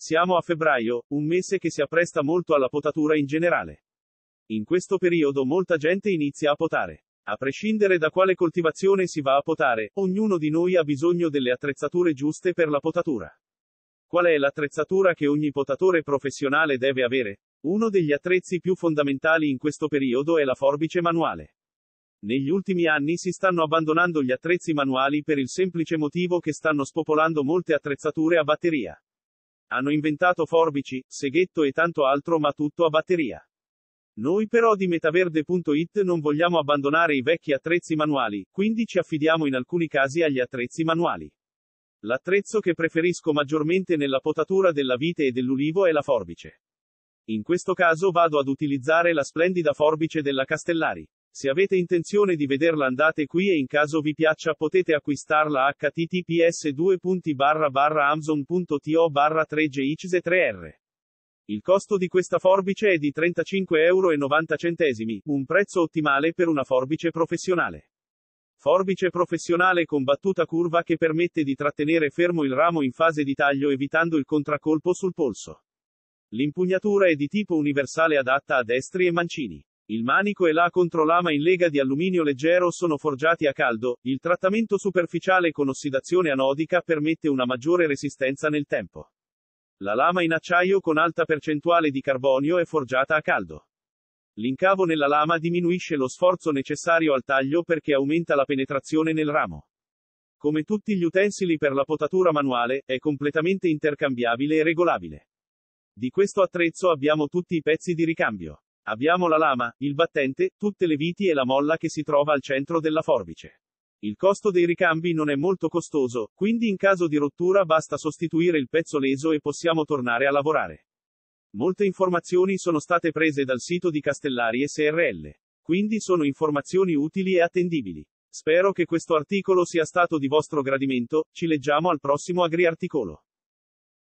Siamo a febbraio, un mese che si appresta molto alla potatura in generale. In questo periodo molta gente inizia a potare. A prescindere da quale coltivazione si va a potare, ognuno di noi ha bisogno delle attrezzature giuste per la potatura. Qual è l'attrezzatura che ogni potatore professionale deve avere? Uno degli attrezzi più fondamentali in questo periodo è la forbice manuale. Negli ultimi anni si stanno abbandonando gli attrezzi manuali per il semplice motivo che stanno spopolando molte attrezzature a batteria. Hanno inventato forbici, seghetto e tanto altro ma tutto a batteria. Noi però di metaverde.it non vogliamo abbandonare i vecchi attrezzi manuali, quindi ci affidiamo in alcuni casi agli attrezzi manuali. L'attrezzo che preferisco maggiormente nella potatura della vite e dell'ulivo è la forbice. In questo caso vado ad utilizzare la splendida forbice della Castellari. Se avete intenzione di vederla andate qui e in caso vi piaccia potete acquistarla a https amazon.to 3gx3r. Il costo di questa forbice è di 35,90 euro, un prezzo ottimale per una forbice professionale. Forbice professionale con battuta curva che permette di trattenere fermo il ramo in fase di taglio evitando il contraccolpo sul polso. L'impugnatura è di tipo universale adatta a destri e mancini. Il manico e la controlama in lega di alluminio leggero sono forgiati a caldo, il trattamento superficiale con ossidazione anodica permette una maggiore resistenza nel tempo. La lama in acciaio con alta percentuale di carbonio è forgiata a caldo. L'incavo nella lama diminuisce lo sforzo necessario al taglio perché aumenta la penetrazione nel ramo. Come tutti gli utensili per la potatura manuale, è completamente intercambiabile e regolabile. Di questo attrezzo abbiamo tutti i pezzi di ricambio. Abbiamo la lama, il battente, tutte le viti e la molla che si trova al centro della forbice. Il costo dei ricambi non è molto costoso, quindi in caso di rottura basta sostituire il pezzo leso e possiamo tornare a lavorare. Molte informazioni sono state prese dal sito di Castellari SRL. Quindi sono informazioni utili e attendibili. Spero che questo articolo sia stato di vostro gradimento, ci leggiamo al prossimo AgriArticolo.